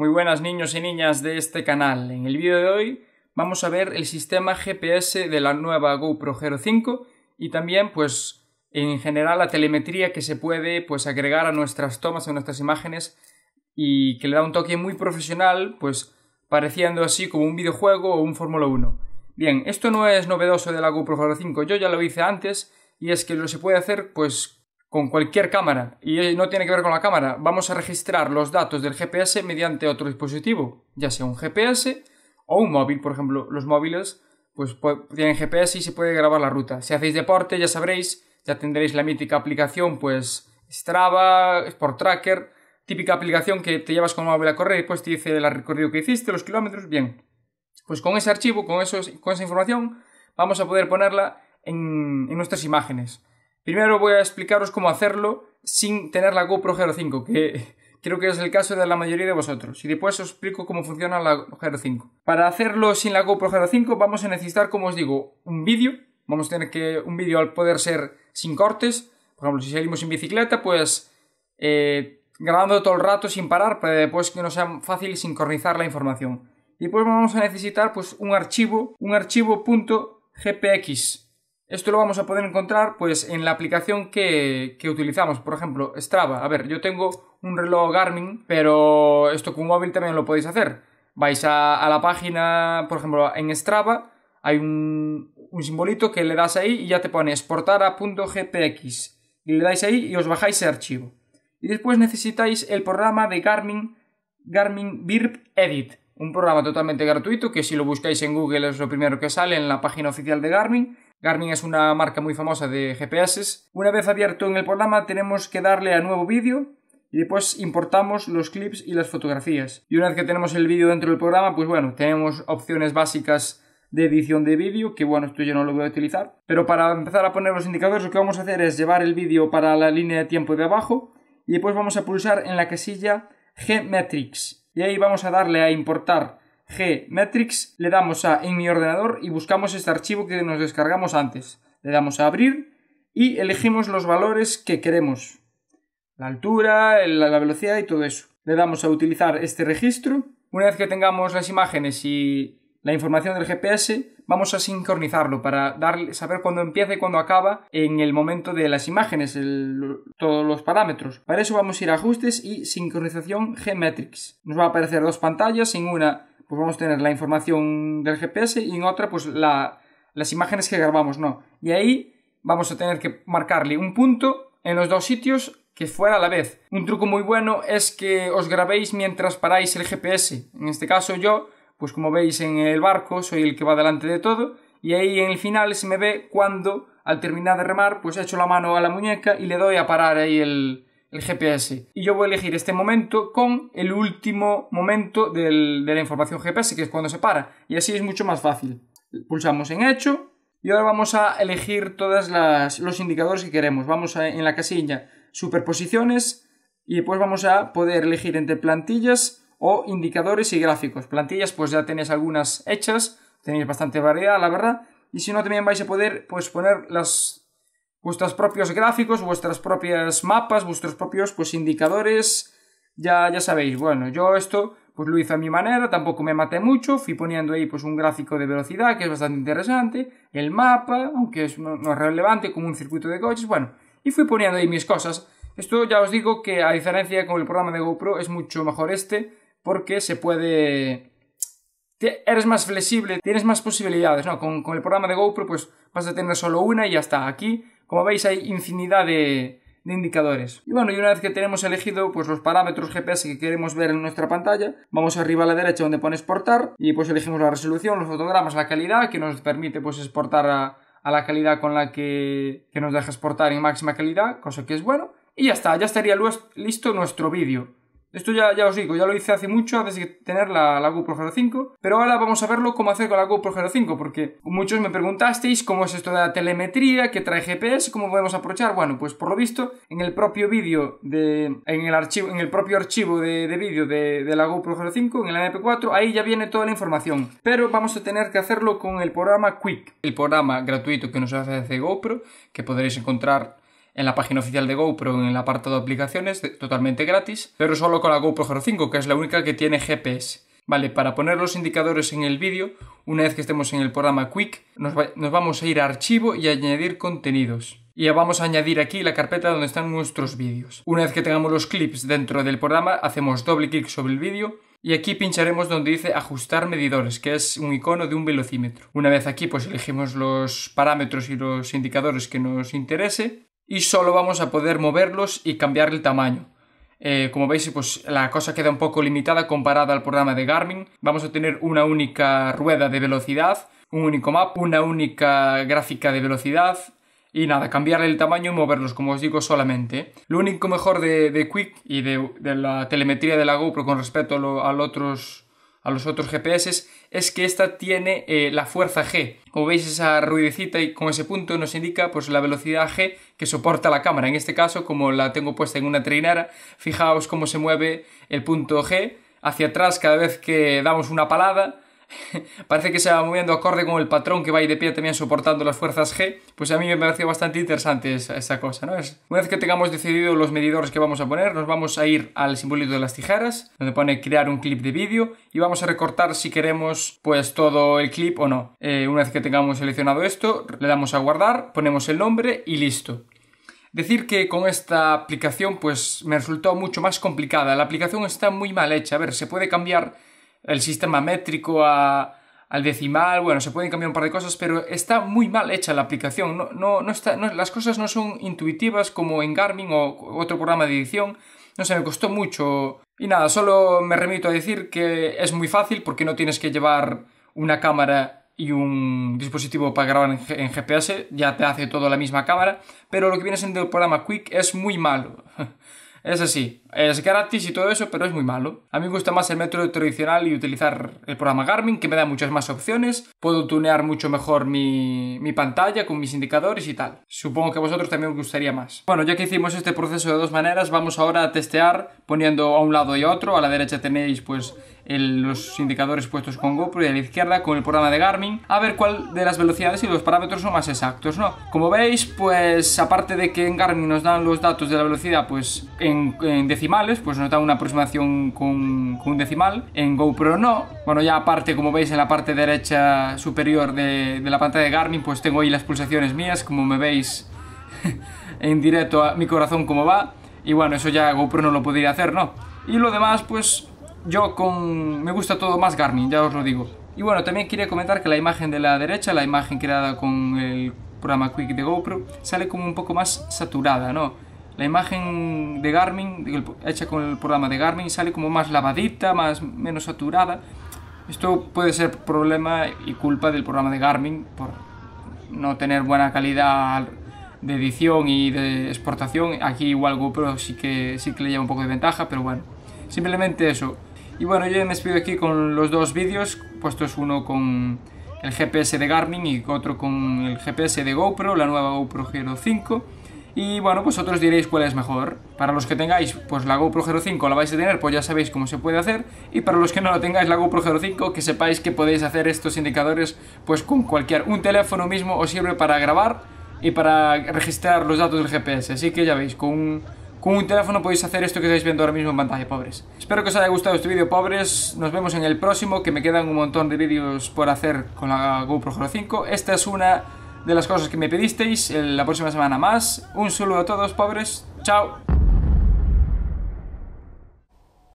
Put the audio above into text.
Muy buenas niños y niñas de este canal. En el vídeo de hoy vamos a ver el sistema GPS de la nueva GoPro Hero 5 y también pues en general la telemetría que se puede pues agregar a nuestras tomas, a nuestras imágenes y que le da un toque muy profesional pues pareciendo así como un videojuego o un Fórmula 1. Bien, esto no es novedoso de la GoPro Hero 5, yo ya lo hice antes y es que lo se puede hacer pues con cualquier cámara y eh, no tiene que ver con la cámara. Vamos a registrar los datos del GPS mediante otro dispositivo, ya sea un GPS o un móvil, por ejemplo, los móviles pues tienen GPS y se puede grabar la ruta. Si hacéis deporte, ya sabréis, ya tendréis la mítica aplicación pues Strava, Sport Tracker, típica aplicación que te llevas con un móvil a correr y pues te dice el recorrido que hiciste, los kilómetros, bien. Pues con ese archivo, con, con esa información, vamos a poder ponerla en nuestras imágenes. Primero voy a explicaros cómo hacerlo sin tener la GoPro Hero 5, que creo que es el caso de la mayoría de vosotros. Y después os explico cómo funciona la Hero 5. Para hacerlo sin la GoPro Hero 5 vamos a necesitar, como os digo, un vídeo. Vamos a tener que un vídeo al poder ser sin cortes. Por ejemplo, si salimos en bicicleta, pues eh, grabando todo el rato sin parar para después que no sea fácil sincronizar la información. Y después vamos a necesitar pues, un archivo, un archivo .gpx esto lo vamos a poder encontrar pues en la aplicación que, utilizamos, por ejemplo, Strava. A ver, yo tengo un reloj Garmin, pero esto con móvil también lo podéis hacer. Vais a, la página, por ejemplo, en Strava, hay un, simbolito que le das ahí y ya te pone exportar a .gpx. Y le dais ahí y os bajáis ese archivo. Y después necesitáis el programa de Garmin, Garmin Birp Edit. Un programa totalmente gratuito que si lo buscáis en Google es lo primero que sale en la página oficial de Garmin Garmin es una marca muy famosa de GPS. Una vez abierto en el programa tenemos que darle a nuevo vídeo y después pues, importamos los clips y las fotografías. Y una vez que tenemos el vídeo dentro del programa, pues bueno, tenemos opciones básicas de edición de vídeo, que bueno, esto yo no lo voy a utilizar. Pero para empezar a poner los indicadores, lo que vamos a hacer es llevar el vídeo para la línea de tiempo de abajo y después pues, vamos a pulsar en la casilla G-Metrics. Y ahí vamos a darle a importar gmetrix le damos a en mi ordenador y buscamos este archivo que nos descargamos antes. Le damos a abrir y elegimos los valores que queremos. La altura, la velocidad y todo eso. Le damos a utilizar este registro. Una vez que tengamos las imágenes y la información del GPS, vamos a sincronizarlo para saber cuándo empieza y cuándo acaba en el momento de las imágenes, todos los parámetros. Para eso vamos a ir a ajustes y sincronización g Nos va a aparecer dos pantallas, en una pues vamos a tener la información del GPS y en otra, pues las imágenes que grabamos, ¿no? Y ahí vamos a tener que marcarle un punto en los dos sitios que fuera a la vez. Un truco muy bueno es que os grabéis mientras paráis el GPS. En este caso yo, pues como veis en el barco, soy el que va delante de todo y ahí en el final se me ve cuando al terminar de remar, pues echo la mano a la muñeca y le doy a parar ahí el, el GPS. Y yo voy a elegir este momento con el último momento de la información GPS, que es cuando se para. Y así es mucho más fácil. Pulsamos en hecho y ahora vamos a elegir todos los indicadores que queremos. Vamos en la casilla superposiciones y después pues vamos a poder elegir entre plantillas o indicadores y gráficos. Plantillas pues ya tenéis algunas hechas, tenéis bastante variedad la verdad. Y si no también vais a poder pues poner las vuestros propios gráficos, vuestras propias mapas, vuestros propios pues indicadores, ya, ya sabéis, bueno, yo esto pues lo hice a mi manera, tampoco me maté mucho, fui poniendo ahí pues un gráfico de velocidad que es bastante interesante, el mapa, aunque es no, relevante como un circuito de coches, bueno, y fui poniendo ahí mis cosas. Esto ya os digo que a diferencia con el programa de GoPro es mucho mejor este porque se puede... Eres más flexible, tienes más posibilidades, ¿no? Con, con el programa de GoPro pues vas a tener solo una y ya está. Aquí como veis hay infinidad de, indicadores. Y bueno, y una vez que tenemos elegido pues, los parámetros GPS que queremos ver en nuestra pantalla, vamos arriba a la derecha donde pone exportar y pues elegimos la resolución, los fotogramas, la calidad que nos permite pues exportar a, la calidad con la que, que, nos deja exportar en máxima calidad, cosa que es bueno. Y ya está, ya estaría listo nuestro vídeo. Esto ya, ya os digo, ya lo hice hace mucho antes de tener la, GoPro Hero 5, pero ahora vamos a verlo cómo hacer con la GoPro Hero 5, porque muchos me preguntasteis cómo es esto de la telemetría, que trae GPS, cómo podemos aprovechar. Bueno, pues por lo visto, en el propio vídeo de. en el archivo, en el propio archivo de, vídeo de, la GoPro Hero 5, en el MP4, ahí ya viene toda la información. Pero vamos a tener que hacerlo con el programa Quick, el programa gratuito que nos hace GoPro, que podréis encontrar en la página oficial de GoPro en el apartado de aplicaciones, totalmente gratis, pero solo con la GoPro Hero 5, que es la única que tiene GPS. Vale, para poner los indicadores en el vídeo, una vez que estemos en el programa Quick, nos, vamos a ir a archivo y a añadir contenidos. Y vamos a añadir aquí la carpeta donde están nuestros vídeos. Una vez que tengamos los clips dentro del programa, hacemos doble clic sobre el vídeo y aquí pincharemos donde dice ajustar medidores, que es un icono de un velocímetro. Una vez aquí, pues elegimos los parámetros y los indicadores que nos interese y solo vamos a poder moverlos y cambiar el tamaño. Eh, como veis, pues la cosa queda un poco limitada comparada al programa de Garmin. Vamos a tener una única rueda de velocidad, un único map, una única gráfica de velocidad, y nada, cambiarle el tamaño y moverlos, como os digo, solamente. Lo único mejor de, Quick y de, la telemetría de la GoPro con respecto a los otros a los otros GPS es que esta tiene eh, la fuerza G. Como veis esa ruidecita y con ese punto nos indica pues la velocidad G que soporta la cámara. En este caso, como la tengo puesta en una trinera, fijaos cómo se mueve el punto G hacia atrás cada vez que damos una palada parece que se va moviendo acorde con el patrón que va ahí de pie también soportando las fuerzas G, pues a mí me pareció bastante interesante esa, cosa, ¿no? una vez que tengamos decidido los medidores que vamos a poner, nos vamos a ir al simbolito de las tijeras, donde pone crear un clip de vídeo y vamos a recortar si queremos pues todo el clip o no. Eh, una vez que tengamos seleccionado esto, le damos a guardar, ponemos el nombre y listo. Decir que con esta aplicación pues me resultó mucho más complicada. La aplicación está muy mal hecha. A ver, se puede cambiar el sistema métrico al decimal, bueno, se pueden cambiar un par de cosas, pero está muy mal hecha la aplicación. No, no, no está, las cosas no son intuitivas como en Garmin o otro programa de edición. No sé, me costó mucho. Y nada, solo me remito a decir que es muy fácil porque no tienes que llevar una cámara y un dispositivo para grabar en, GPS, ya te hace todo la misma cámara, pero lo que viene siendo el programa Quick es muy malo. Es así, es gratis y todo eso, pero es muy malo. A mí me gusta más el método tradicional y utilizar el programa Garmin, que me da muchas más opciones. Puedo tunear mucho mejor mi, mi pantalla con mis indicadores y tal. Supongo que a vosotros también os gustaría más. Bueno, ya que hicimos este proceso de dos maneras, vamos ahora a testear poniendo a un lado y otro. A la derecha tenéis pues los indicadores puestos con GoPro y a la izquierda con el programa de Garmin a ver cuál de las velocidades y los parámetros son más exactos, ¿no? Como veis, pues aparte de que en Garmin nos dan los datos de la velocidad pues en, decimales, pues nos da una aproximación con, un decimal, en GoPro no. Bueno, ya aparte, como veis en la parte derecha superior de, la pantalla de Garmin, pues tengo ahí las pulsaciones mías, como me veis en directo a mi corazón como va. Y bueno, eso ya GoPro no lo podría hacer, ¿no? Y lo demás, pues yo con... me gusta todo más Garmin, ya os lo digo. Y bueno, también quería comentar que la imagen de la derecha, la imagen creada con el programa Quick de GoPro, sale como un poco más saturada, ¿no? La imagen de Garmin, hecha con el programa de Garmin, sale como más lavadita, más, menos saturada. Esto puede ser problema y culpa del programa de Garmin por no tener buena calidad de edición y de exportación. Aquí igual GoPro sí que, sí que le lleva un poco de ventaja, pero bueno, simplemente eso. Y bueno, yo ya me despido aquí con los dos vídeos, puestos uno con el GPS de Garmin y otro con el GPS de GoPro, la nueva GoPro Hero 5. Y bueno, vosotros pues diréis cuál es mejor. Para los que tengáis, pues la GoPro Hero 5 la vais a tener, pues ya sabéis cómo se puede hacer. Y para los que no lo tengáis, la GoPro Hero 5, que sepáis que podéis hacer estos indicadores pues con cualquier... Un teléfono mismo os sirve para grabar y para registrar los datos del GPS. Así que ya veis, con un con un teléfono podéis hacer esto que estáis viendo ahora mismo en pantalla, pobres. Espero que os haya gustado este vídeo, pobres. Nos vemos en el próximo, que me quedan un montón de vídeos por hacer con la GoPro Hero 5. Esta es una de las cosas que me pedisteis. La próxima semana más. Un saludo a todos, pobres. Chao.